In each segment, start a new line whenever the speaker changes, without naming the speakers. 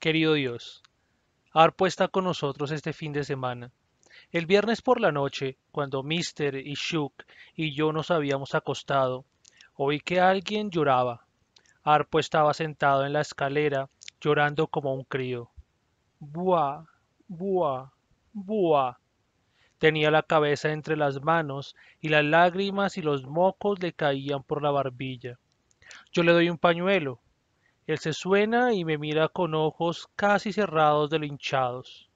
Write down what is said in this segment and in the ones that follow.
Querido Dios, Harpo pues está con nosotros este fin de semana. El viernes por la noche, cuando Mister y Shuk y yo nos habíamos acostado, oí que alguien lloraba. Arpo pues estaba sentado en la escalera, llorando como un crío. Bua, buah, buah. Tenía la cabeza entre las manos y las lágrimas y los mocos le caían por la barbilla. Yo le doy un pañuelo, él se suena y me mira con ojos casi cerrados de hinchados.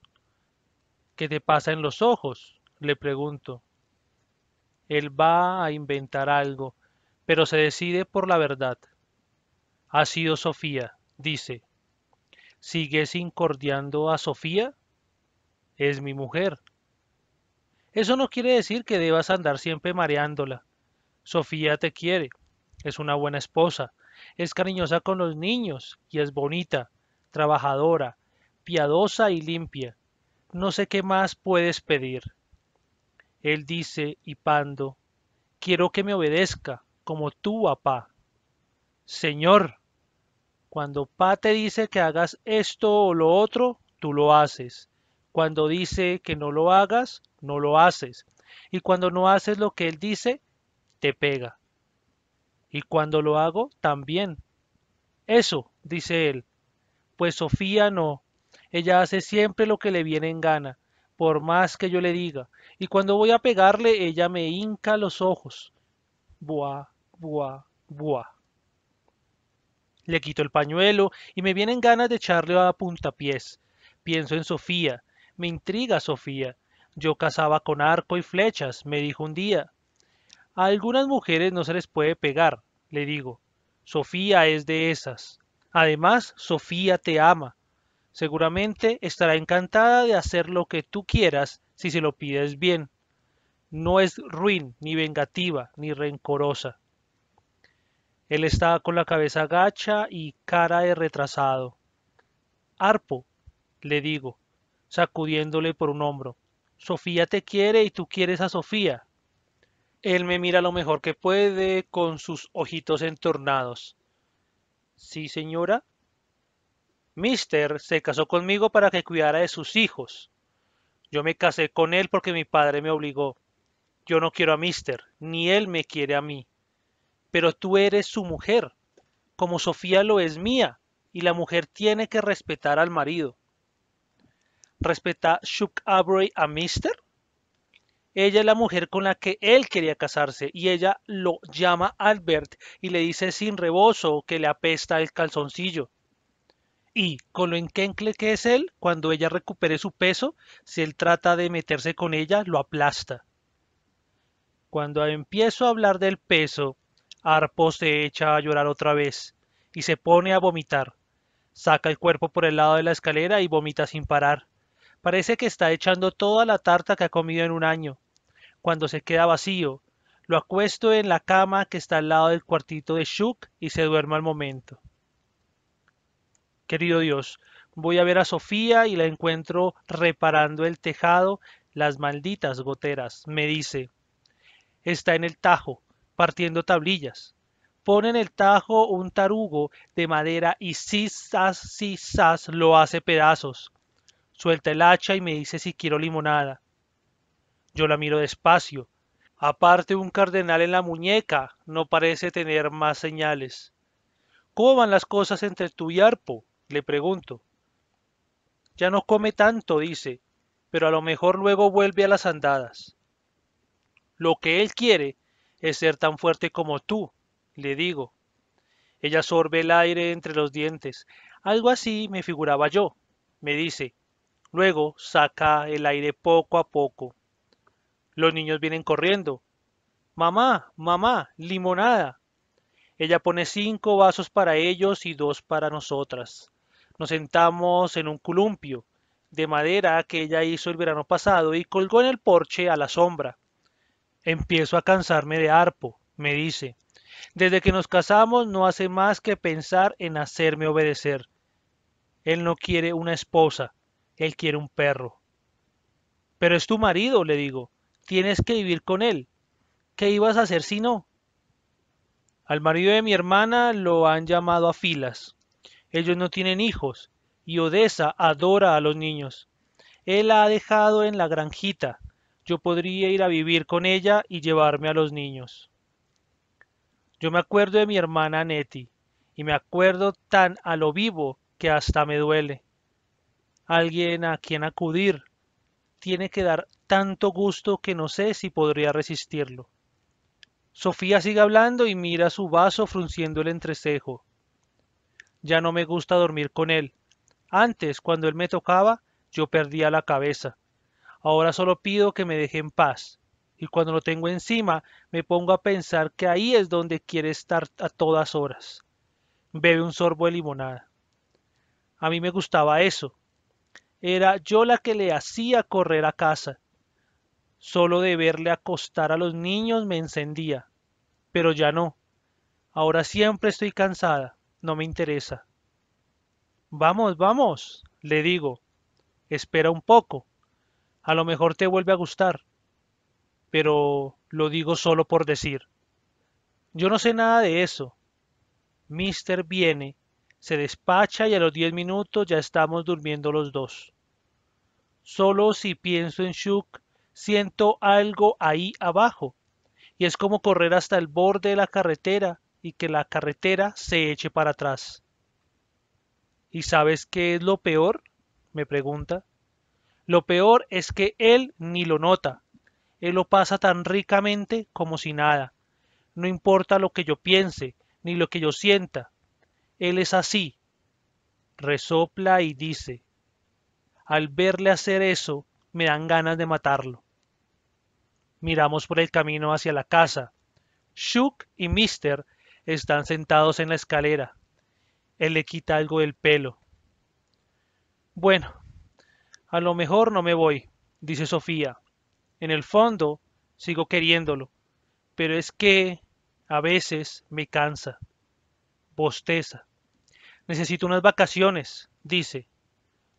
¿Qué te pasa en los ojos? le pregunto. Él va a inventar algo, pero se decide por la verdad. Ha sido Sofía, dice. ¿Sigues incordiando a Sofía? Es mi mujer. Eso no quiere decir que debas andar siempre mareándola. Sofía te quiere, es una buena esposa, es cariñosa con los niños y es bonita, trabajadora, piadosa y limpia. No sé qué más puedes pedir. Él dice, hipando, quiero que me obedezca, como tú, papá. Señor, cuando Pa te dice que hagas esto o lo otro, tú lo haces. Cuando dice que no lo hagas, no lo haces. Y cuando no haces lo que él dice, te pega. Y cuando lo hago, también. Eso, dice él. Pues Sofía no. Ella hace siempre lo que le viene en gana, por más que yo le diga. Y cuando voy a pegarle, ella me hinca los ojos. bua bua bua Le quito el pañuelo y me vienen ganas de echarle a puntapiés. Pienso en Sofía. Me intriga Sofía. Yo cazaba con arco y flechas, me dijo un día. A algunas mujeres no se les puede pegar, le digo. Sofía es de esas. Además, Sofía te ama. Seguramente estará encantada de hacer lo que tú quieras si se lo pides bien. No es ruin, ni vengativa, ni rencorosa. Él estaba con la cabeza gacha y cara de retrasado. Arpo, le digo, sacudiéndole por un hombro. Sofía te quiere y tú quieres a Sofía. Él me mira lo mejor que puede con sus ojitos entornados. Sí, señora. Mister se casó conmigo para que cuidara de sus hijos. Yo me casé con él porque mi padre me obligó. Yo no quiero a Mister, ni él me quiere a mí. Pero tú eres su mujer, como Sofía lo es mía, y la mujer tiene que respetar al marido. ¿Respeta Shuk Avery a Mister? Ella es la mujer con la que él quería casarse y ella lo llama Albert y le dice sin rebozo que le apesta el calzoncillo. Y con lo enquencle que es él, cuando ella recupere su peso, si él trata de meterse con ella, lo aplasta. Cuando empiezo a hablar del peso, Arpo se echa a llorar otra vez y se pone a vomitar. Saca el cuerpo por el lado de la escalera y vomita sin parar. Parece que está echando toda la tarta que ha comido en un año. Cuando se queda vacío, lo acuesto en la cama que está al lado del cuartito de Shuk y se duerme al momento. Querido Dios, voy a ver a Sofía y la encuentro reparando el tejado, las malditas goteras, me dice. Está en el tajo, partiendo tablillas. Pone en el tajo un tarugo de madera y sisas, sisas lo hace pedazos. Suelta el hacha y me dice si quiero limonada. Yo la miro despacio. Aparte un cardenal en la muñeca, no parece tener más señales. ¿Cómo van las cosas entre tú y Arpo? le pregunto. Ya no come tanto, dice, pero a lo mejor luego vuelve a las andadas. Lo que él quiere es ser tan fuerte como tú, le digo. Ella sorbe el aire entre los dientes. Algo así me figuraba yo. Me dice, Luego saca el aire poco a poco. Los niños vienen corriendo. Mamá, mamá, limonada. Ella pone cinco vasos para ellos y dos para nosotras. Nos sentamos en un columpio de madera que ella hizo el verano pasado y colgó en el porche a la sombra. Empiezo a cansarme de Arpo, me dice. Desde que nos casamos no hace más que pensar en hacerme obedecer. Él no quiere una esposa, él quiere un perro. Pero es tu marido, le digo. Tienes que vivir con él. ¿Qué ibas a hacer si no? Al marido de mi hermana lo han llamado a filas. Ellos no tienen hijos y Odessa adora a los niños. Él la ha dejado en la granjita. Yo podría ir a vivir con ella y llevarme a los niños. Yo me acuerdo de mi hermana Nettie y me acuerdo tan a lo vivo que hasta me duele alguien a quien acudir. Tiene que dar tanto gusto que no sé si podría resistirlo. Sofía sigue hablando y mira su vaso frunciendo el entrecejo. Ya no me gusta dormir con él. Antes, cuando él me tocaba, yo perdía la cabeza. Ahora solo pido que me deje en paz. Y cuando lo tengo encima, me pongo a pensar que ahí es donde quiere estar a todas horas. Bebe un sorbo de limonada. A mí me gustaba eso, era yo la que le hacía correr a casa. Solo de verle acostar a los niños me encendía. Pero ya no. Ahora siempre estoy cansada. No me interesa. Vamos, vamos, le digo. Espera un poco. A lo mejor te vuelve a gustar. Pero lo digo solo por decir. Yo no sé nada de eso. Mister viene se despacha y a los diez minutos ya estamos durmiendo los dos. Solo si pienso en Shuk, siento algo ahí abajo. Y es como correr hasta el borde de la carretera y que la carretera se eche para atrás. ¿Y sabes qué es lo peor? me pregunta. Lo peor es que él ni lo nota. Él lo pasa tan ricamente como si nada. No importa lo que yo piense, ni lo que yo sienta, él es así. Resopla y dice, al verle hacer eso, me dan ganas de matarlo. Miramos por el camino hacia la casa. Shuk y Mister están sentados en la escalera. Él le quita algo del pelo. Bueno, a lo mejor no me voy, dice Sofía. En el fondo, sigo queriéndolo, pero es que a veces me cansa bosteza. Necesito unas vacaciones, dice.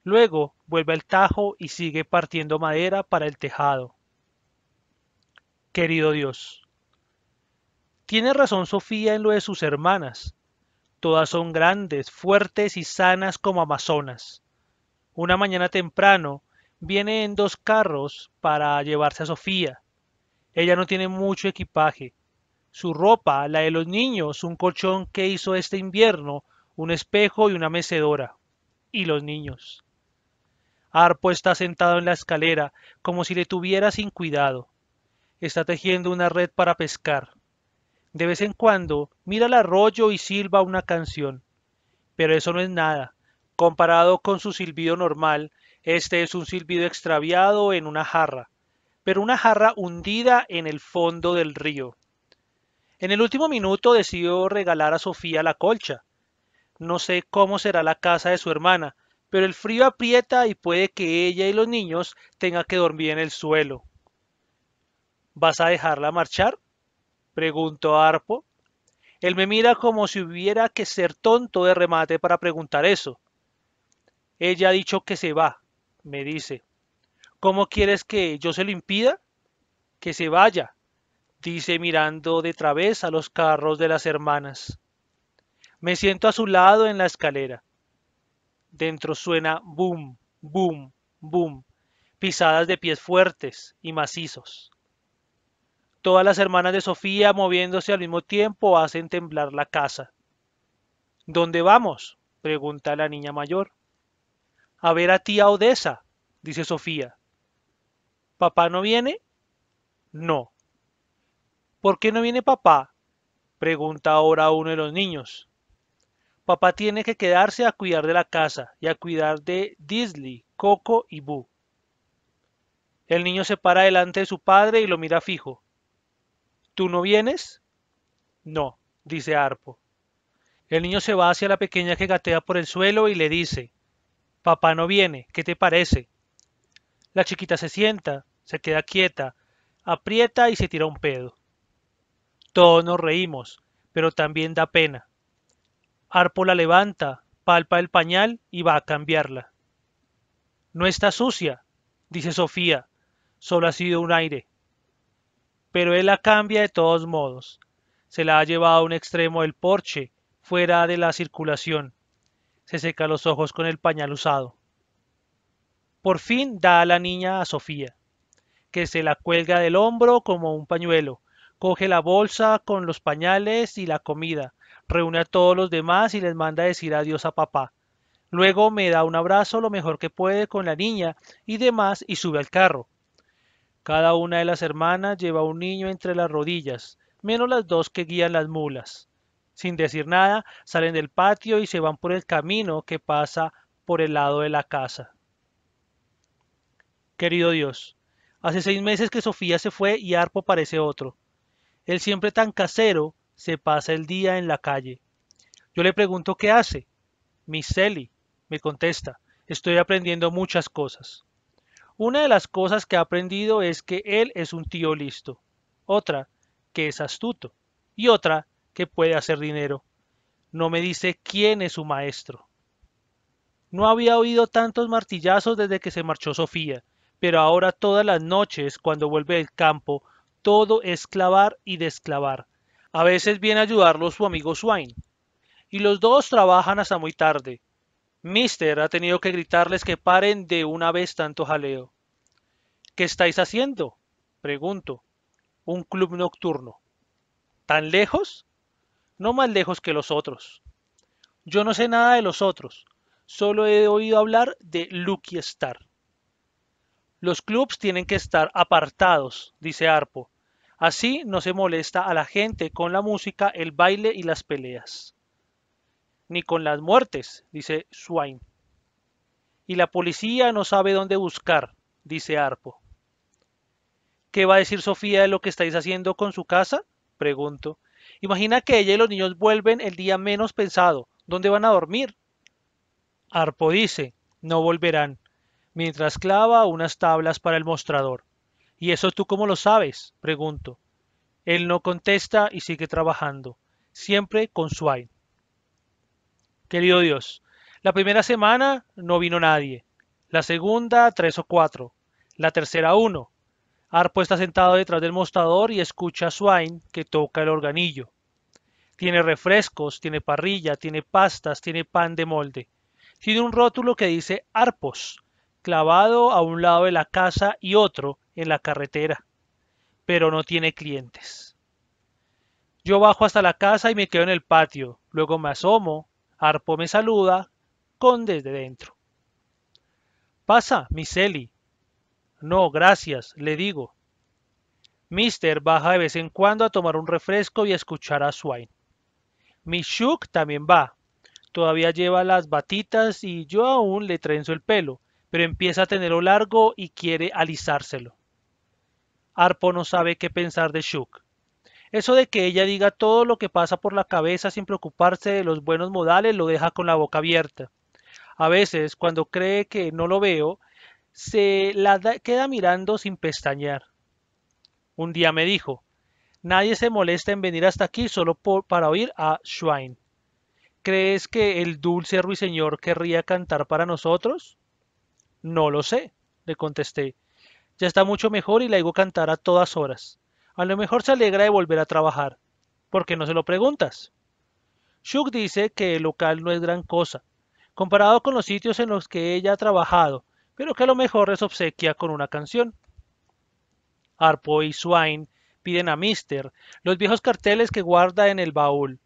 Luego vuelve al tajo y sigue partiendo madera para el tejado. Querido Dios, tiene razón Sofía en lo de sus hermanas. Todas son grandes, fuertes y sanas como amazonas. Una mañana temprano viene en dos carros para llevarse a Sofía. Ella no tiene mucho equipaje, su ropa, la de los niños, un colchón que hizo este invierno, un espejo y una mecedora. Y los niños. Arpo está sentado en la escalera, como si le tuviera sin cuidado. Está tejiendo una red para pescar. De vez en cuando mira el arroyo y silba una canción. Pero eso no es nada. Comparado con su silbido normal, este es un silbido extraviado en una jarra, pero una jarra hundida en el fondo del río. En el último minuto decidió regalar a Sofía la colcha. No sé cómo será la casa de su hermana, pero el frío aprieta y puede que ella y los niños tengan que dormir en el suelo. ¿Vas a dejarla marchar? preguntó Arpo. Él me mira como si hubiera que ser tonto de remate para preguntar eso. Ella ha dicho que se va, me dice. ¿Cómo quieres que yo se lo impida? Que se vaya, dice mirando de través a los carros de las hermanas. Me siento a su lado en la escalera. Dentro suena boom, boom, boom, pisadas de pies fuertes y macizos. Todas las hermanas de Sofía, moviéndose al mismo tiempo, hacen temblar la casa. ¿Dónde vamos? pregunta la niña mayor. A ver a tía Odessa, dice Sofía. ¿Papá no viene? No. ¿Por qué no viene papá? pregunta ahora uno de los niños. Papá tiene que quedarse a cuidar de la casa y a cuidar de Disley, Coco y Boo. El niño se para delante de su padre y lo mira fijo. ¿Tú no vienes? No, dice Arpo. El niño se va hacia la pequeña que gatea por el suelo y le dice, Papá no viene, ¿qué te parece? La chiquita se sienta, se queda quieta, aprieta y se tira un pedo. Todos nos reímos, pero también da pena. Arpo la levanta, palpa el pañal y va a cambiarla. No está sucia, dice Sofía, solo ha sido un aire. Pero él la cambia de todos modos. Se la ha llevado a un extremo del porche, fuera de la circulación. Se seca los ojos con el pañal usado. Por fin da a la niña a Sofía, que se la cuelga del hombro como un pañuelo, coge la bolsa con los pañales y la comida, reúne a todos los demás y les manda decir adiós a papá. Luego me da un abrazo lo mejor que puede con la niña y demás y sube al carro. Cada una de las hermanas lleva un niño entre las rodillas, menos las dos que guían las mulas. Sin decir nada, salen del patio y se van por el camino que pasa por el lado de la casa. Querido Dios, hace seis meses que Sofía se fue y Arpo parece otro. Él siempre tan casero se pasa el día en la calle. Yo le pregunto qué hace. Miss Sally me contesta, estoy aprendiendo muchas cosas. Una de las cosas que ha aprendido es que él es un tío listo, otra que es astuto y otra que puede hacer dinero. No me dice quién es su maestro. No había oído tantos martillazos desde que se marchó Sofía, pero ahora todas las noches, cuando vuelve del campo, todo es clavar y desclavar. A veces viene a ayudarlo su amigo Swain. Y los dos trabajan hasta muy tarde. Mister ha tenido que gritarles que paren de una vez tanto jaleo. ¿Qué estáis haciendo? Pregunto. Un club nocturno. ¿Tan lejos? No más lejos que los otros. Yo no sé nada de los otros. Solo he oído hablar de Lucky Star. Los clubs tienen que estar apartados, dice Arpo, Así no se molesta a la gente con la música, el baile y las peleas. Ni con las muertes, dice Swain. Y la policía no sabe dónde buscar, dice Arpo. ¿Qué va a decir Sofía de lo que estáis haciendo con su casa? Pregunto. Imagina que ella y los niños vuelven el día menos pensado. ¿Dónde van a dormir? Arpo dice, no volverán, mientras clava unas tablas para el mostrador. ¿Y eso tú cómo lo sabes? Pregunto. Él no contesta y sigue trabajando, siempre con Swain. Querido Dios, la primera semana no vino nadie, la segunda tres o cuatro, la tercera uno. Arpo está sentado detrás del mostrador y escucha a Swain que toca el organillo. Tiene refrescos, tiene parrilla, tiene pastas, tiene pan de molde. Tiene un rótulo que dice Arpos, clavado a un lado de la casa y otro en la carretera, pero no tiene clientes. Yo bajo hasta la casa y me quedo en el patio, luego me asomo, Arpo me saluda, con desde dentro. Pasa, Ellie. No, gracias, le digo. Mister baja de vez en cuando a tomar un refresco y a escuchar a Swain. Shook también va. Todavía lleva las batitas y yo aún le trenzo el pelo, pero empieza a tenerlo largo y quiere alisárselo. Harpo no sabe qué pensar de Shuk. Eso de que ella diga todo lo que pasa por la cabeza sin preocuparse de los buenos modales lo deja con la boca abierta. A veces, cuando cree que no lo veo, se la queda mirando sin pestañear. Un día me dijo, nadie se molesta en venir hasta aquí solo para oír a Schwein. ¿Crees que el dulce ruiseñor querría cantar para nosotros? No lo sé, le contesté. Ya está mucho mejor y la digo cantar a todas horas. A lo mejor se alegra de volver a trabajar. ¿Por qué no se lo preguntas? Shuk dice que el local no es gran cosa, comparado con los sitios en los que ella ha trabajado, pero que a lo mejor es obsequia con una canción. Arpo y Swine piden a Mister los viejos carteles que guarda en el baúl.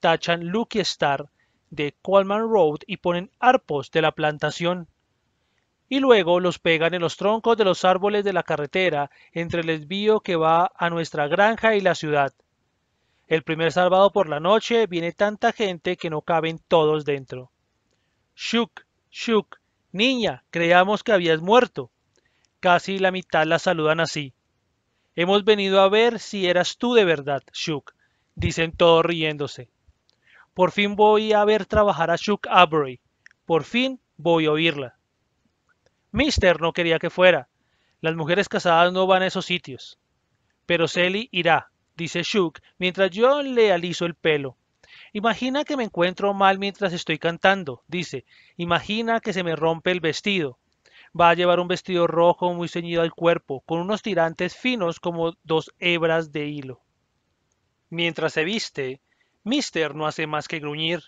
Tachan Lucky Star de Coleman Road y ponen Arpos de la plantación y luego los pegan en los troncos de los árboles de la carretera entre el desvío que va a nuestra granja y la ciudad. El primer sábado por la noche viene tanta gente que no caben todos dentro. Shuk, Shuk, niña, creíamos que habías muerto. Casi la mitad la saludan así. Hemos venido a ver si eras tú de verdad, Shuk, dicen todos riéndose. Por fin voy a ver trabajar a Shuk Avery. Por fin voy a oírla. Mister no quería que fuera. Las mujeres casadas no van a esos sitios. Pero Sally irá, dice Shuk, mientras yo le aliso el pelo. Imagina que me encuentro mal mientras estoy cantando, dice. Imagina que se me rompe el vestido. Va a llevar un vestido rojo muy ceñido al cuerpo, con unos tirantes finos como dos hebras de hilo. Mientras se viste, Mister no hace más que gruñir.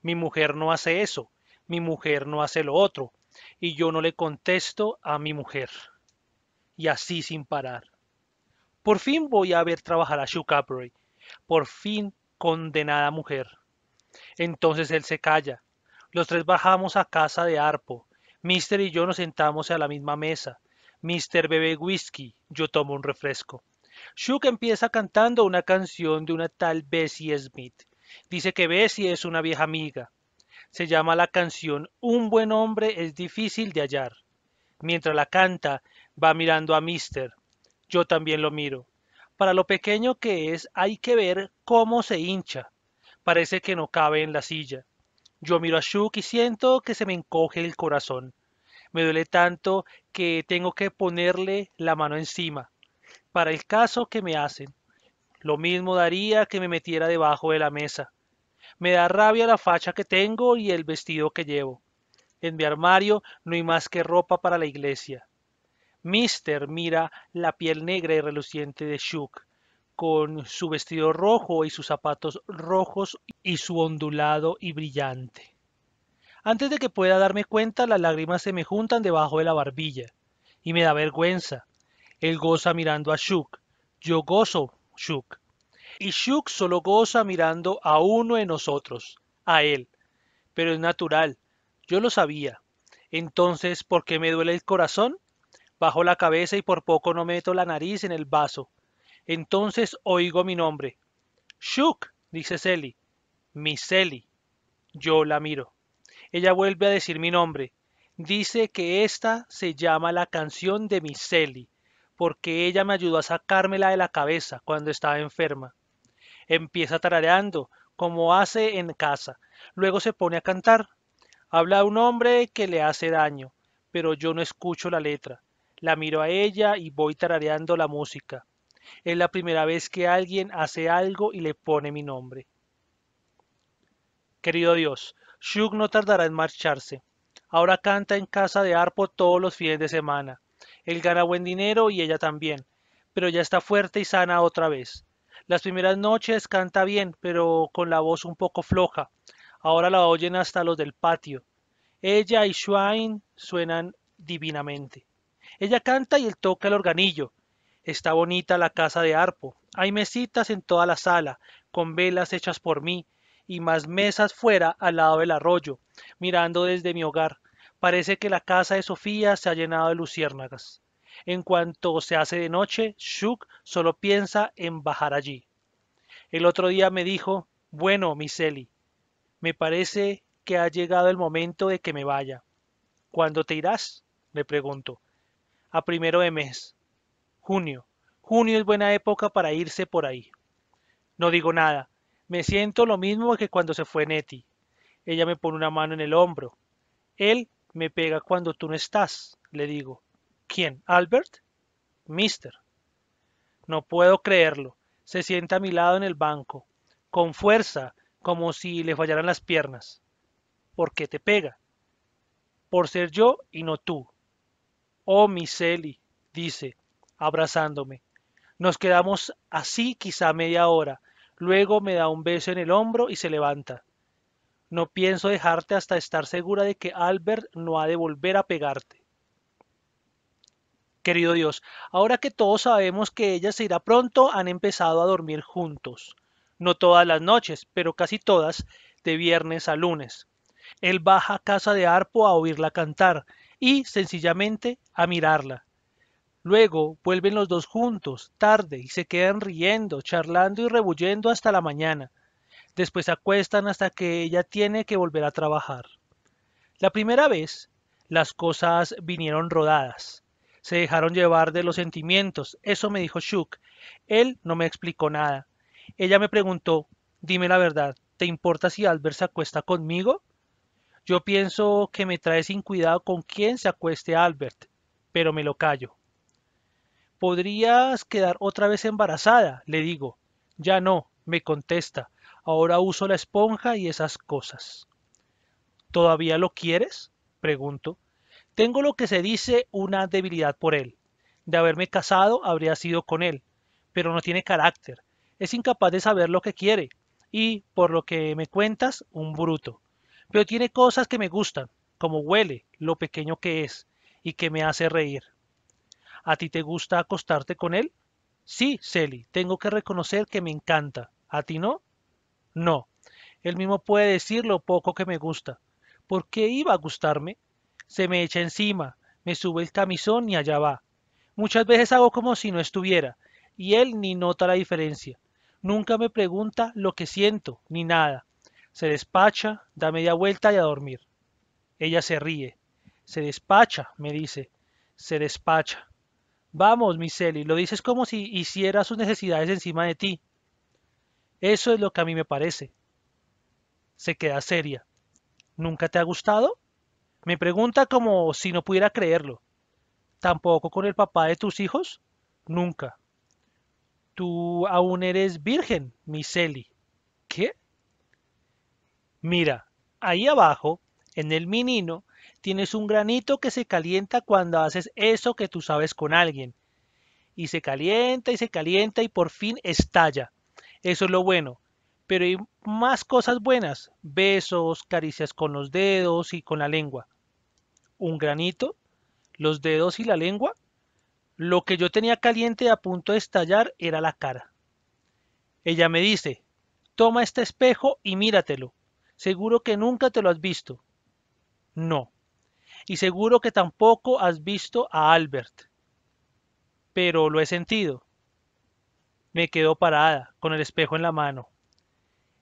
Mi mujer no hace eso, mi mujer no hace lo otro, y yo no le contesto a mi mujer. Y así sin parar. Por fin voy a ver trabajar a Shu Por fin, condenada mujer. Entonces él se calla. Los tres bajamos a casa de Arpo. Mister y yo nos sentamos a la misma mesa. Mister bebe whisky, yo tomo un refresco. Shook empieza cantando una canción de una tal Bessie Smith. Dice que Bessie es una vieja amiga se llama la canción Un buen hombre es difícil de hallar. Mientras la canta, va mirando a Mister. Yo también lo miro. Para lo pequeño que es, hay que ver cómo se hincha. Parece que no cabe en la silla. Yo miro a Shuk y siento que se me encoge el corazón. Me duele tanto que tengo que ponerle la mano encima. Para el caso que me hacen. Lo mismo daría que me metiera debajo de la mesa. Me da rabia la facha que tengo y el vestido que llevo. En mi armario no hay más que ropa para la iglesia. Mister mira la piel negra y reluciente de Shuk, con su vestido rojo y sus zapatos rojos y su ondulado y brillante. Antes de que pueda darme cuenta, las lágrimas se me juntan debajo de la barbilla, y me da vergüenza. Él goza mirando a Shuk. Yo gozo, Shuk. Y Shuk solo goza mirando a uno de nosotros, a él. Pero es natural, yo lo sabía. Entonces, ¿por qué me duele el corazón? Bajo la cabeza y por poco no meto la nariz en el vaso. Entonces oigo mi nombre. Shuk, dice Celi. Mi Selly. Yo la miro. Ella vuelve a decir mi nombre. Dice que esta se llama la canción de mi Selly. porque ella me ayudó a sacármela de la cabeza cuando estaba enferma. Empieza tarareando, como hace en casa. Luego se pone a cantar. Habla a un hombre que le hace daño, pero yo no escucho la letra. La miro a ella y voy tarareando la música. Es la primera vez que alguien hace algo y le pone mi nombre. Querido Dios, Shug no tardará en marcharse. Ahora canta en casa de Arpo todos los fines de semana. Él gana buen dinero y ella también, pero ya está fuerte y sana otra vez. Las primeras noches canta bien, pero con la voz un poco floja. Ahora la oyen hasta los del patio. Ella y Schwein suenan divinamente. Ella canta y él toca el organillo. Está bonita la casa de Arpo. Hay mesitas en toda la sala, con velas hechas por mí, y más mesas fuera al lado del arroyo, mirando desde mi hogar. Parece que la casa de Sofía se ha llenado de luciérnagas. En cuanto se hace de noche, Shuk solo piensa en bajar allí. El otro día me dijo, bueno, Eli, me parece que ha llegado el momento de que me vaya. ¿Cuándo te irás? le pregunto. A primero de mes. Junio. Junio es buena época para irse por ahí. No digo nada. Me siento lo mismo que cuando se fue Neti. Ella me pone una mano en el hombro. Él me pega cuando tú no estás, le digo. ¿Quién? ¿Albert? Mister. No puedo creerlo. Se sienta a mi lado en el banco, con fuerza, como si le fallaran las piernas. ¿Por qué te pega? Por ser yo y no tú. Oh, Miseli, dice, abrazándome. Nos quedamos así quizá media hora. Luego me da un beso en el hombro y se levanta. No pienso dejarte hasta estar segura de que Albert no ha de volver a pegarte. Querido Dios, ahora que todos sabemos que ella se irá pronto, han empezado a dormir juntos. No todas las noches, pero casi todas, de viernes a lunes. Él baja a casa de Arpo a oírla cantar y, sencillamente, a mirarla. Luego vuelven los dos juntos, tarde, y se quedan riendo, charlando y rebullendo hasta la mañana. Después acuestan hasta que ella tiene que volver a trabajar. La primera vez, las cosas vinieron rodadas se dejaron llevar de los sentimientos. Eso me dijo Shuk. Él no me explicó nada. Ella me preguntó, dime la verdad, ¿te importa si Albert se acuesta conmigo? Yo pienso que me trae sin cuidado con quién se acueste Albert, pero me lo callo. Podrías quedar otra vez embarazada, le digo. Ya no, me contesta. Ahora uso la esponja y esas cosas. ¿Todavía lo quieres? pregunto. Tengo lo que se dice una debilidad por él. De haberme casado habría sido con él, pero no tiene carácter. Es incapaz de saber lo que quiere y, por lo que me cuentas, un bruto. Pero tiene cosas que me gustan, como huele, lo pequeño que es, y que me hace reír. ¿A ti te gusta acostarte con él? Sí, Celi, tengo que reconocer que me encanta. ¿A ti no? No. Él mismo puede decir lo poco que me gusta. ¿Por qué iba a gustarme? Se me echa encima, me sube el camisón y allá va. Muchas veces hago como si no estuviera, y él ni nota la diferencia. Nunca me pregunta lo que siento, ni nada. Se despacha, da media vuelta y a dormir. Ella se ríe. Se despacha, me dice. Se despacha. Vamos, mi lo dices como si hiciera sus necesidades encima de ti. Eso es lo que a mí me parece. Se queda seria. ¿Nunca te ha gustado? Me pregunta como si no pudiera creerlo. ¿Tampoco con el papá de tus hijos? Nunca. Tú aún eres virgen, Miseli. ¿Qué? Mira, ahí abajo, en el minino, tienes un granito que se calienta cuando haces eso que tú sabes con alguien. Y se calienta y se calienta y por fin estalla. Eso es lo bueno. Pero hay más cosas buenas, besos, caricias con los dedos y con la lengua un granito, los dedos y la lengua. Lo que yo tenía caliente a punto de estallar era la cara. Ella me dice, toma este espejo y míratelo. Seguro que nunca te lo has visto. No. Y seguro que tampoco has visto a Albert. Pero lo he sentido. Me quedo parada, con el espejo en la mano.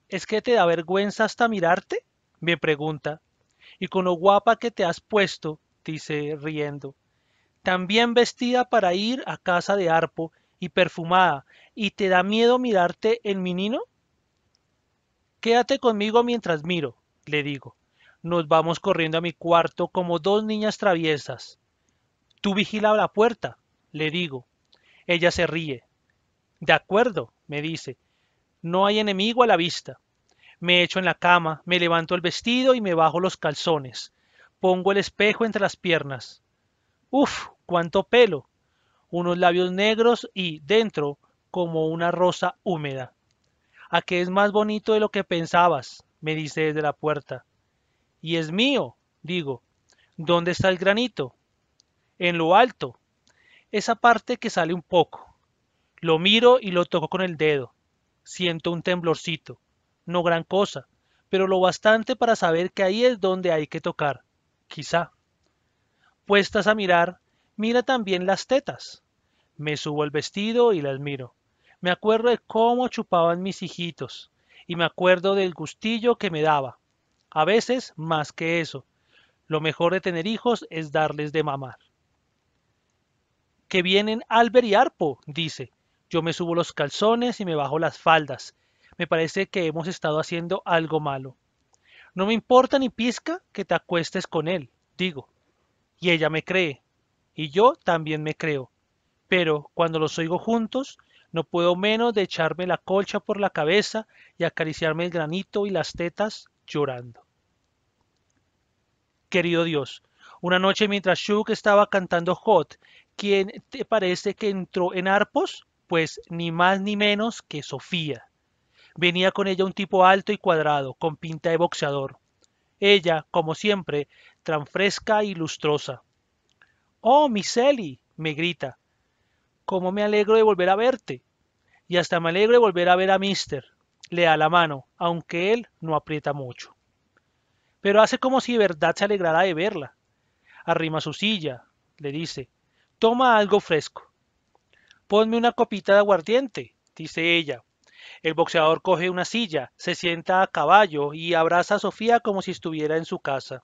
¿Es que te da vergüenza hasta mirarte? me pregunta y con lo guapa que te has puesto, dice riendo. También vestida para ir a casa de Arpo y perfumada, ¿y te da miedo mirarte en mi nino? Quédate conmigo mientras miro, le digo. Nos vamos corriendo a mi cuarto como dos niñas traviesas. Tú vigila la puerta, le digo. Ella se ríe. De acuerdo, me dice. No hay enemigo a la vista. Me echo en la cama, me levanto el vestido y me bajo los calzones. Pongo el espejo entre las piernas. Uf, cuánto pelo. Unos labios negros y, dentro, como una rosa húmeda. ¿A qué es más bonito de lo que pensabas? me dice desde la puerta. Y es mío, digo. ¿Dónde está el granito? En lo alto. Esa parte que sale un poco. Lo miro y lo toco con el dedo. Siento un temblorcito no gran cosa, pero lo bastante para saber que ahí es donde hay que tocar, quizá. Puestas a mirar, mira también las tetas. Me subo el vestido y las miro. Me acuerdo de cómo chupaban mis hijitos, y me acuerdo del gustillo que me daba. A veces más que eso. Lo mejor de tener hijos es darles de mamar. Que vienen Albert y Arpo, dice. Yo me subo los calzones y me bajo las faldas, me parece que hemos estado haciendo algo malo. No me importa ni pizca que te acuestes con él, digo. Y ella me cree. Y yo también me creo. Pero cuando los oigo juntos, no puedo menos de echarme la colcha por la cabeza y acariciarme el granito y las tetas llorando. Querido Dios, una noche mientras Shuk estaba cantando Hot, ¿quién te parece que entró en arpos? Pues ni más ni menos que Sofía. Venía con ella un tipo alto y cuadrado, con pinta de boxeador. Ella, como siempre, tan fresca y lustrosa. Oh, Ellie, me grita. Cómo me alegro de volver a verte. Y hasta me alegro de volver a ver a Mister. Le da la mano, aunque él no aprieta mucho. Pero hace como si de verdad se alegrara de verla. Arrima su silla, le dice. Toma algo fresco. Ponme una copita de aguardiente, dice ella, el boxeador coge una silla, se sienta a caballo y abraza a Sofía como si estuviera en su casa.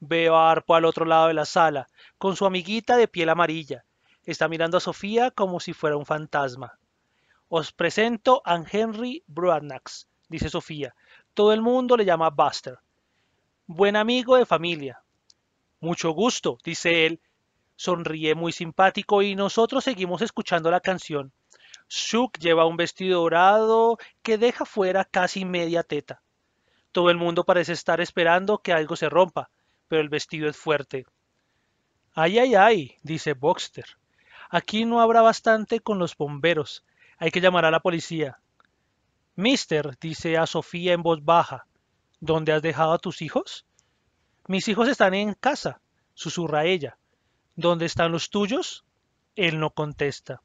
Veo a Arpo al otro lado de la sala, con su amiguita de piel amarilla. Está mirando a Sofía como si fuera un fantasma. Os presento a Henry Broadnax, dice Sofía. Todo el mundo le llama Buster. Buen amigo de familia. Mucho gusto, dice él. Sonríe muy simpático y nosotros seguimos escuchando la canción. Suk lleva un vestido dorado que deja fuera casi media teta. Todo el mundo parece estar esperando que algo se rompa, pero el vestido es fuerte. Ay, ay, ay, dice Boxter. Aquí no habrá bastante con los bomberos. Hay que llamar a la policía. Mister, dice a Sofía en voz baja, ¿dónde has dejado a tus hijos? Mis hijos están en casa, susurra ella. ¿Dónde están los tuyos? Él no contesta.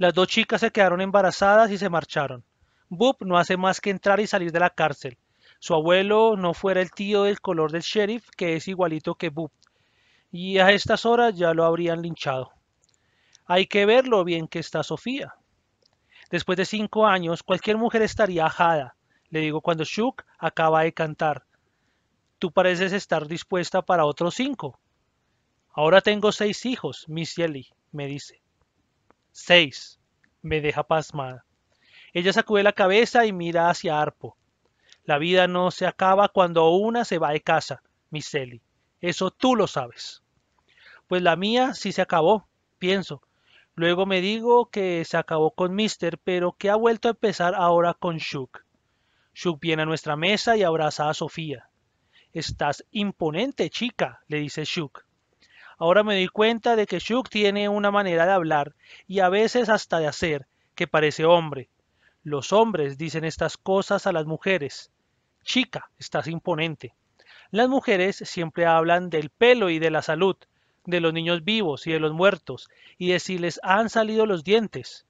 Las dos chicas se quedaron embarazadas y se marcharon. Boop no hace más que entrar y salir de la cárcel. Su abuelo no fuera el tío del color del sheriff, que es igualito que Boop. Y a estas horas ya lo habrían linchado. Hay que ver lo bien que está Sofía. Después de cinco años, cualquier mujer estaría ajada, le digo cuando Shuk acaba de cantar. Tú pareces estar dispuesta para otros cinco. Ahora tengo seis hijos, Miss Yelly, me dice. Seis. Me deja pasmada. Ella sacude la cabeza y mira hacia Arpo. La vida no se acaba cuando una se va de casa, Miss Ellie. Eso tú lo sabes. Pues la mía sí se acabó, pienso. Luego me digo que se acabó con Mister, pero que ha vuelto a empezar ahora con Shuk. Shuk viene a nuestra mesa y abraza a Sofía. Estás imponente, chica, le dice Shuk. Ahora me doy cuenta de que Shuk tiene una manera de hablar y a veces hasta de hacer, que parece hombre. Los hombres dicen estas cosas a las mujeres. Chica, estás imponente. Las mujeres siempre hablan del pelo y de la salud, de los niños vivos y de los muertos, y de si les han salido los dientes.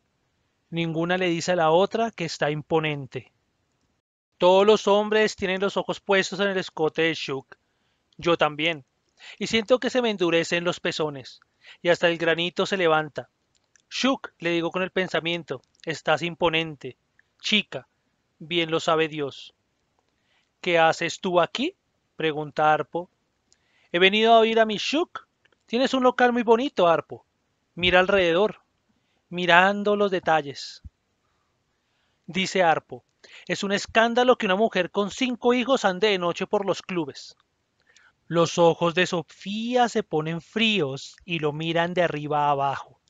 Ninguna le dice a la otra que está imponente. Todos los hombres tienen los ojos puestos en el escote de Shuk. Yo también y siento que se me endurecen los pezones, y hasta el granito se levanta. Shuk, le digo con el pensamiento, estás imponente. Chica, bien lo sabe Dios. ¿Qué haces tú aquí? pregunta Arpo. He venido a oír a mi Shuk. Tienes un local muy bonito, Arpo. Mira alrededor, mirando los detalles. Dice Arpo, es un escándalo que una mujer con cinco hijos ande de noche por los clubes. Los ojos de Sofía se ponen fríos y lo miran de arriba a abajo.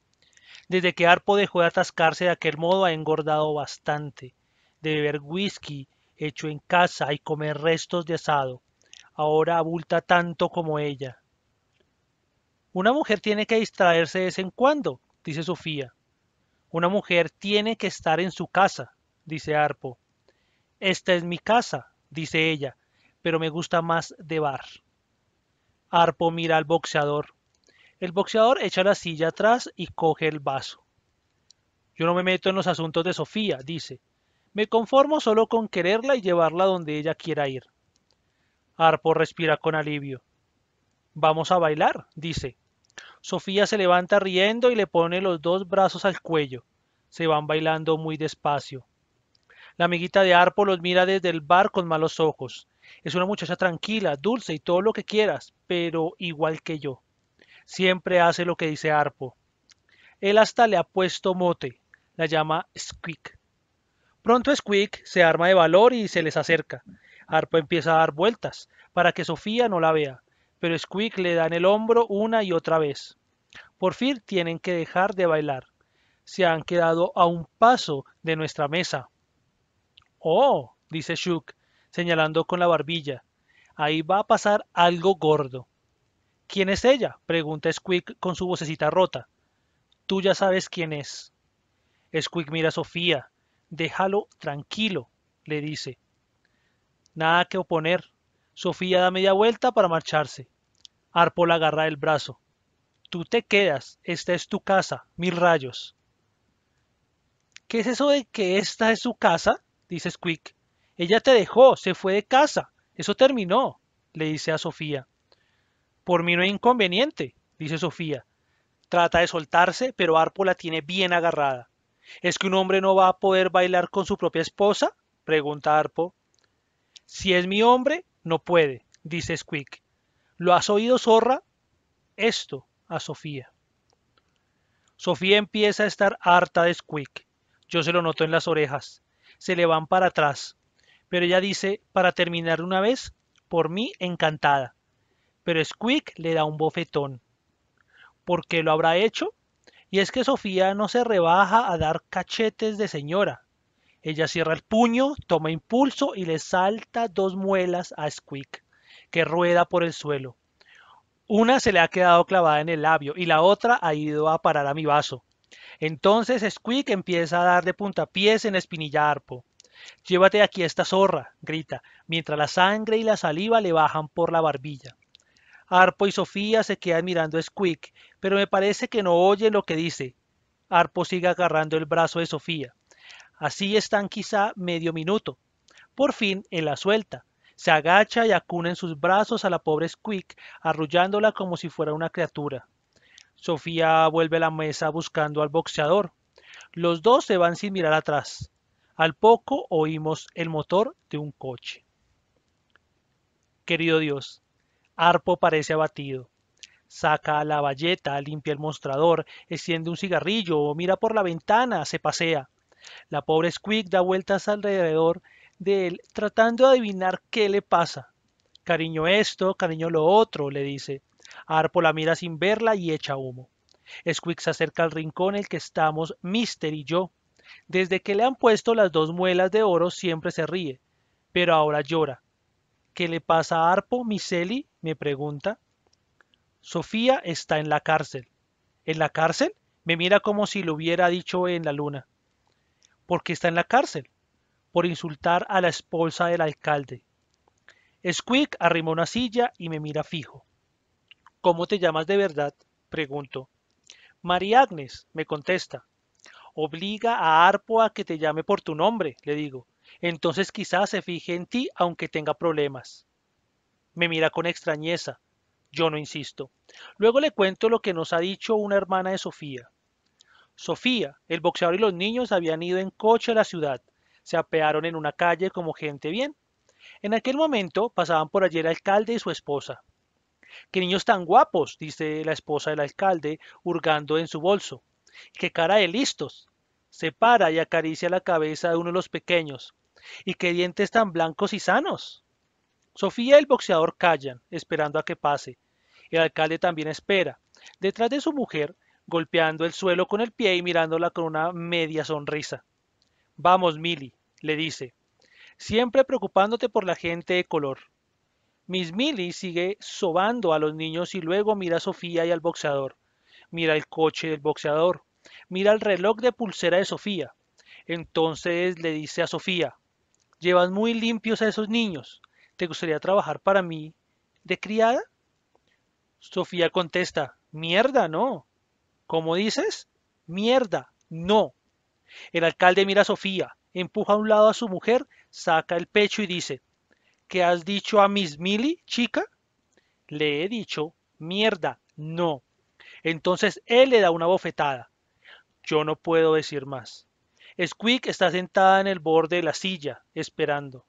Desde que Arpo dejó de atascarse de aquel modo ha engordado bastante, de beber whisky hecho en casa y comer restos de asado. Ahora abulta tanto como ella. Una mujer tiene que distraerse de vez en cuando, dice Sofía. Una mujer tiene que estar en su casa, dice Arpo. Esta es mi casa, dice ella, pero me gusta más de bar. Arpo mira al boxeador. El boxeador echa la silla atrás y coge el vaso. Yo no me meto en los asuntos de Sofía, dice. Me conformo solo con quererla y llevarla donde ella quiera ir. Arpo respira con alivio. Vamos a bailar, dice. Sofía se levanta riendo y le pone los dos brazos al cuello. Se van bailando muy despacio. La amiguita de Arpo los mira desde el bar con malos ojos. Es una muchacha tranquila, dulce y todo lo que quieras, pero igual que yo. Siempre hace lo que dice Arpo. Él hasta le ha puesto mote. La llama Squeak. Pronto Squeak se arma de valor y se les acerca. Arpo empieza a dar vueltas para que Sofía no la vea, pero Squeak le da en el hombro una y otra vez. Por fin tienen que dejar de bailar. Se han quedado a un paso de nuestra mesa. Oh, dice Shuk, señalando con la barbilla. Ahí va a pasar algo gordo. ¿Quién es ella? pregunta Squeak con su vocecita rota. Tú ya sabes quién es. Squeak mira a Sofía. Déjalo tranquilo, le dice. Nada que oponer. Sofía da media vuelta para marcharse. Arpo la agarra el brazo. Tú te quedas, esta es tu casa, mil rayos. ¿Qué es eso de que esta es su casa? dice Squeak. Ella te dejó, se fue de casa. Eso terminó, le dice a Sofía. Por mí no hay inconveniente, dice Sofía. Trata de soltarse, pero Arpo la tiene bien agarrada. ¿Es que un hombre no va a poder bailar con su propia esposa? pregunta Arpo. Si es mi hombre, no puede, dice Squeak. ¿Lo has oído, zorra? Esto a Sofía. Sofía empieza a estar harta de Squeak. Yo se lo noto en las orejas. Se le van para atrás. Pero ella dice, para terminar una vez, por mí encantada. Pero Squeak le da un bofetón. ¿Por qué lo habrá hecho? Y es que Sofía no se rebaja a dar cachetes de señora. Ella cierra el puño, toma impulso y le salta dos muelas a Squeak, que rueda por el suelo. Una se le ha quedado clavada en el labio y la otra ha ido a parar a mi vaso. Entonces Squeak empieza a dar de puntapiés en Espinilla Llévate aquí a esta zorra, grita, mientras la sangre y la saliva le bajan por la barbilla. Arpo y Sofía se quedan mirando a Squeak, pero me parece que no oye lo que dice. Arpo sigue agarrando el brazo de Sofía. Así están quizá medio minuto. Por fin, él la suelta. Se agacha y acuna en sus brazos a la pobre Squeak, arrullándola como si fuera una criatura. Sofía vuelve a la mesa buscando al boxeador. Los dos se van sin mirar atrás. Al poco oímos el motor de un coche. Querido Dios, Arpo parece abatido. Saca la valleta, limpia el mostrador, extiende un cigarrillo, o mira por la ventana, se pasea. La pobre Squeak da vueltas alrededor de él, tratando de adivinar qué le pasa. Cariño esto, cariño lo otro, le dice. Arpo la mira sin verla y echa humo. Squeak se acerca al rincón en el que estamos Mister y yo, desde que le han puesto las dos muelas de oro siempre se ríe, pero ahora llora. ¿Qué le pasa a Arpo, Miseli? me pregunta. Sofía está en la cárcel. ¿En la cárcel? Me mira como si lo hubiera dicho en la luna. ¿Por qué está en la cárcel? Por insultar a la esposa del alcalde. Squeak arrima una silla y me mira fijo. ¿Cómo te llamas de verdad? pregunto. María Agnes, me contesta. Obliga a Arpo a que te llame por tu nombre, le digo. Entonces quizás se fije en ti aunque tenga problemas. Me mira con extrañeza. Yo no insisto. Luego le cuento lo que nos ha dicho una hermana de Sofía. Sofía, el boxeador y los niños habían ido en coche a la ciudad. Se apearon en una calle como gente bien. En aquel momento pasaban por allí el alcalde y su esposa. ¡Qué niños tan guapos! dice la esposa del alcalde, hurgando en su bolso. ¡Qué cara de listos, se para y acaricia la cabeza de uno de los pequeños, y qué dientes tan blancos y sanos. Sofía y el boxeador callan, esperando a que pase. El alcalde también espera, detrás de su mujer, golpeando el suelo con el pie y mirándola con una media sonrisa. Vamos, Milly! le dice, siempre preocupándote por la gente de color. Miss Milly sigue sobando a los niños y luego mira a Sofía y al boxeador mira el coche del boxeador, mira el reloj de pulsera de Sofía. Entonces le dice a Sofía, llevas muy limpios a esos niños, ¿te gustaría trabajar para mí de criada? Sofía contesta, mierda, no. ¿Cómo dices? Mierda, no. El alcalde mira a Sofía, empuja a un lado a su mujer, saca el pecho y dice, ¿qué has dicho a Miss Millie, chica? Le he dicho, mierda, no. Entonces él le da una bofetada. Yo no puedo decir más. Squeak está sentada en el borde de la silla, esperando.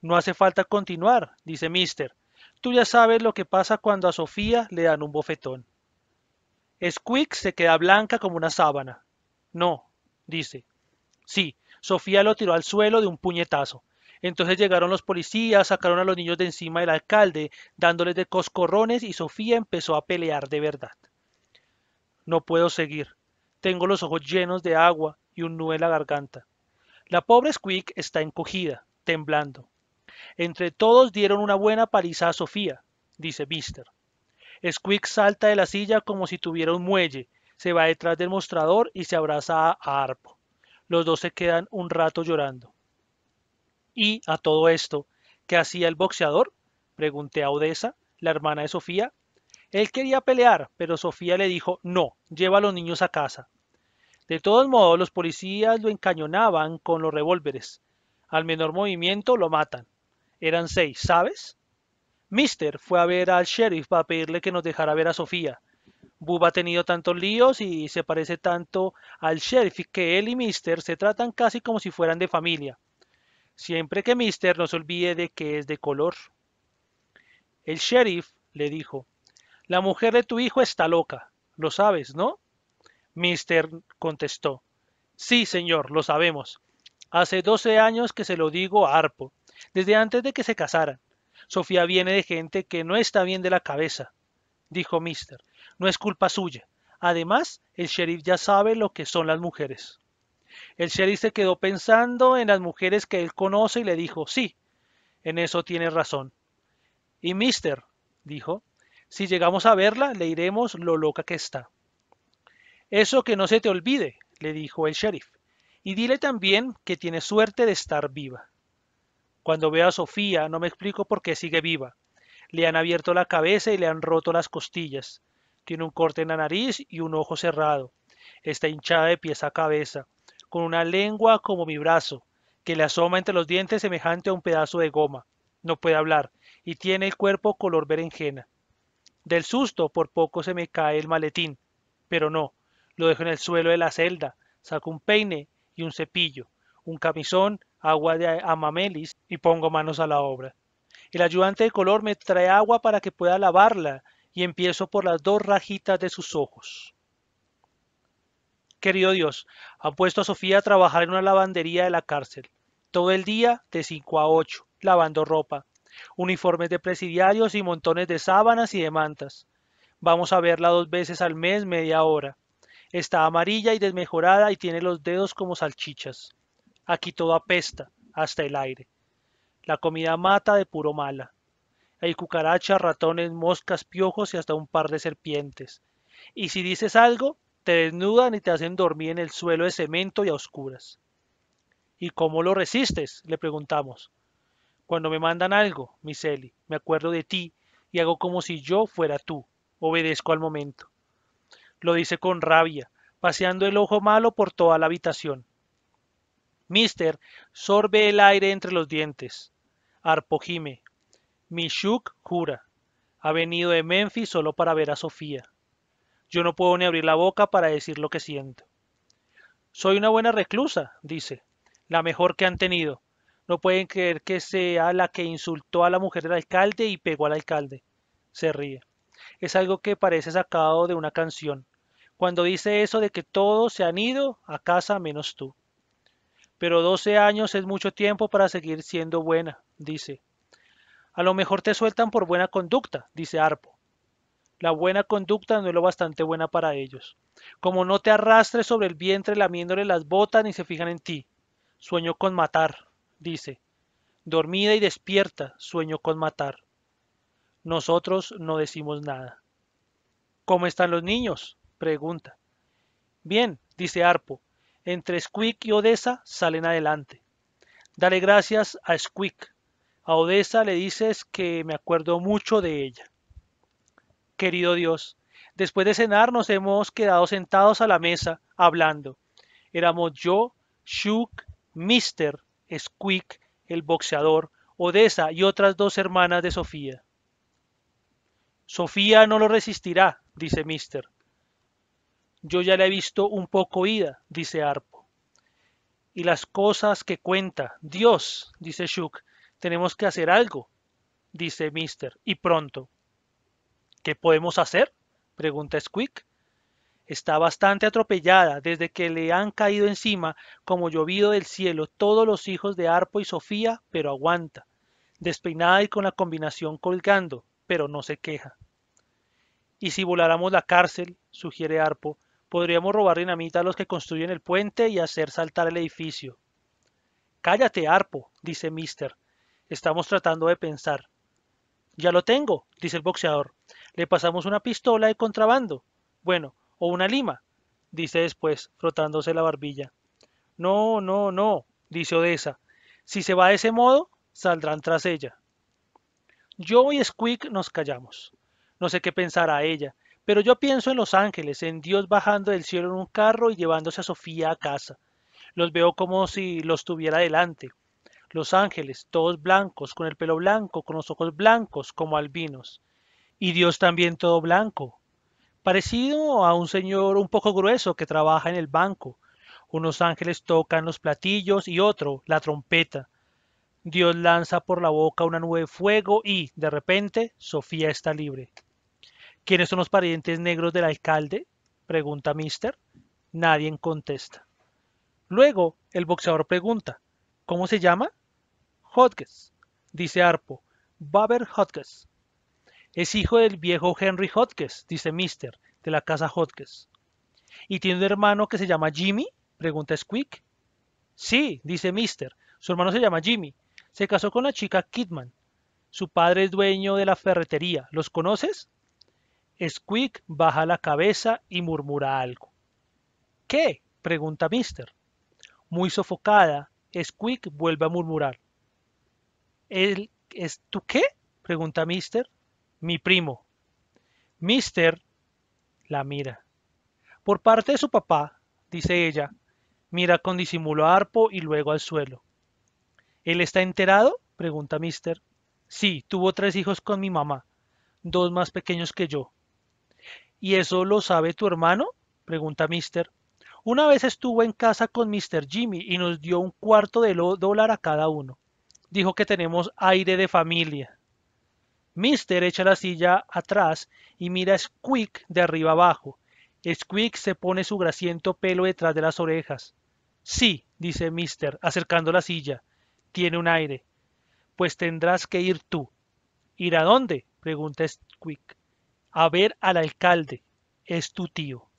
No hace falta continuar, dice Mister. Tú ya sabes lo que pasa cuando a Sofía le dan un bofetón. Squeak se queda blanca como una sábana. No, dice. Sí, Sofía lo tiró al suelo de un puñetazo. Entonces llegaron los policías, sacaron a los niños de encima del alcalde, dándoles de coscorrones y Sofía empezó a pelear de verdad. No puedo seguir. Tengo los ojos llenos de agua y un nudo en la garganta. La pobre Squeak está encogida, temblando. Entre todos dieron una buena paliza a Sofía, dice Mister. Squeak salta de la silla como si tuviera un muelle, se va detrás del mostrador y se abraza a Arpo. Los dos se quedan un rato llorando. ¿Y a todo esto, qué hacía el boxeador? Pregunté a Odessa, la hermana de Sofía, él quería pelear, pero Sofía le dijo, no, lleva a los niños a casa. De todos modos, los policías lo encañonaban con los revólveres. Al menor movimiento lo matan. Eran seis, ¿sabes? Mister fue a ver al sheriff para pedirle que nos dejara ver a Sofía. Bub ha tenido tantos líos y se parece tanto al sheriff que él y Mister se tratan casi como si fueran de familia. Siempre que Mister no se olvide de que es de color. El sheriff le dijo, la mujer de tu hijo está loca, lo sabes, ¿no? Mister contestó. Sí, señor, lo sabemos. Hace doce años que se lo digo a Arpo, desde antes de que se casaran. Sofía viene de gente que no está bien de la cabeza, dijo Mister. No es culpa suya. Además, el sheriff ya sabe lo que son las mujeres. El sheriff se quedó pensando en las mujeres que él conoce y le dijo, sí, en eso tienes razón. Y Mister, dijo, si llegamos a verla, le iremos lo loca que está. Eso que no se te olvide, le dijo el sheriff, y dile también que tiene suerte de estar viva. Cuando veo a Sofía, no me explico por qué sigue viva. Le han abierto la cabeza y le han roto las costillas. Tiene un corte en la nariz y un ojo cerrado. Está hinchada de pies a cabeza, con una lengua como mi brazo, que le asoma entre los dientes semejante a un pedazo de goma. No puede hablar, y tiene el cuerpo color berenjena. Del susto por poco se me cae el maletín, pero no, lo dejo en el suelo de la celda, saco un peine y un cepillo, un camisón, agua de amamelis y pongo manos a la obra. El ayudante de color me trae agua para que pueda lavarla y empiezo por las dos rajitas de sus ojos. Querido Dios, ha puesto a Sofía a trabajar en una lavandería de la cárcel, todo el día de 5 a 8, lavando ropa, uniformes de presidiarios y montones de sábanas y de mantas. Vamos a verla dos veces al mes media hora. Está amarilla y desmejorada y tiene los dedos como salchichas. Aquí todo apesta, hasta el aire. La comida mata de puro mala. Hay cucarachas, ratones, moscas, piojos y hasta un par de serpientes. Y si dices algo, te desnudan y te hacen dormir en el suelo de cemento y a oscuras. ¿Y cómo lo resistes? le preguntamos. Cuando me mandan algo, Ellie, me acuerdo de ti y hago como si yo fuera tú. Obedezco al momento. Lo dice con rabia, paseando el ojo malo por toda la habitación. Mister sorbe el aire entre los dientes. Arpo gime. Mishuk jura. Ha venido de Memphis solo para ver a Sofía. Yo no puedo ni abrir la boca para decir lo que siento. Soy una buena reclusa, dice, la mejor que han tenido. No pueden creer que sea la que insultó a la mujer del alcalde y pegó al alcalde. Se ríe. Es algo que parece sacado de una canción. Cuando dice eso de que todos se han ido a casa menos tú. Pero 12 años es mucho tiempo para seguir siendo buena, dice. A lo mejor te sueltan por buena conducta, dice Arpo. La buena conducta no es lo bastante buena para ellos. Como no te arrastres sobre el vientre lamiéndole las botas ni se fijan en ti. Sueño con matar, dice, dormida y despierta, sueño con matar. Nosotros no decimos nada. ¿Cómo están los niños? pregunta. Bien, dice Arpo, entre Squeak y Odessa salen adelante. Dale gracias a Squeak. A Odessa le dices que me acuerdo mucho de ella. Querido Dios, después de cenar nos hemos quedado sentados a la mesa hablando. Éramos yo, Shuk, Mister, Squeak, el boxeador, Odessa y otras dos hermanas de Sofía. Sofía no lo resistirá, dice Mister. Yo ya la he visto un poco ida, dice Arpo. Y las cosas que cuenta, Dios, dice Shuk. tenemos que hacer algo, dice Mister, y pronto. ¿Qué podemos hacer? pregunta Squeak. Está bastante atropellada desde que le han caído encima como llovido del cielo todos los hijos de Arpo y Sofía, pero aguanta. Despeinada y con la combinación colgando, pero no se queja. Y si voláramos la cárcel, sugiere Arpo, podríamos robar dinamita a los que construyen el puente y hacer saltar el edificio. Cállate, Arpo, dice Mister. Estamos tratando de pensar. Ya lo tengo, dice el boxeador. Le pasamos una pistola de contrabando. Bueno, o una lima, dice después, frotándose la barbilla. No, no, no, dice Odessa. Si se va de ese modo, saldrán tras ella. Yo y Squeak nos callamos. No sé qué pensará ella, pero yo pienso en los ángeles, en Dios bajando del cielo en un carro y llevándose a Sofía a casa. Los veo como si los tuviera delante. Los ángeles, todos blancos, con el pelo blanco, con los ojos blancos, como albinos. Y Dios también todo blanco, parecido a un señor un poco grueso que trabaja en el banco. Unos ángeles tocan los platillos y otro, la trompeta. Dios lanza por la boca una nube de fuego y, de repente, Sofía está libre. ¿Quiénes son los parientes negros del alcalde? pregunta Mister. Nadie contesta. Luego, el boxeador pregunta, ¿cómo se llama? Hodges, dice Arpo, Baber Hodges. Es hijo del viejo Henry Hodges, dice Mister, de la casa Hodges. ¿Y tiene un hermano que se llama Jimmy? pregunta Squeak. Sí, dice Mister. Su hermano se llama Jimmy. Se casó con la chica Kidman. Su padre es dueño de la ferretería. ¿Los conoces? Squeak baja la cabeza y murmura algo. ¿Qué? pregunta Mister. Muy sofocada, Squeak vuelve a murmurar. ¿El, ¿Es tú qué? pregunta Mister mi primo. Mister la mira. Por parte de su papá, dice ella, mira con disimulo a Arpo y luego al suelo. ¿Él está enterado? pregunta Mister. Sí, tuvo tres hijos con mi mamá, dos más pequeños que yo. ¿Y eso lo sabe tu hermano? pregunta Mister. Una vez estuvo en casa con Mr. Jimmy y nos dio un cuarto de dólar a cada uno. Dijo que tenemos aire de familia. Mister echa la silla atrás y mira a Squeak de arriba abajo. Squeak se pone su grasiento pelo detrás de las orejas. Sí, dice Mister, acercando la silla. Tiene un aire. Pues tendrás que ir tú. ¿Ir a dónde? pregunta Squeak. A ver al alcalde. Es tu tío.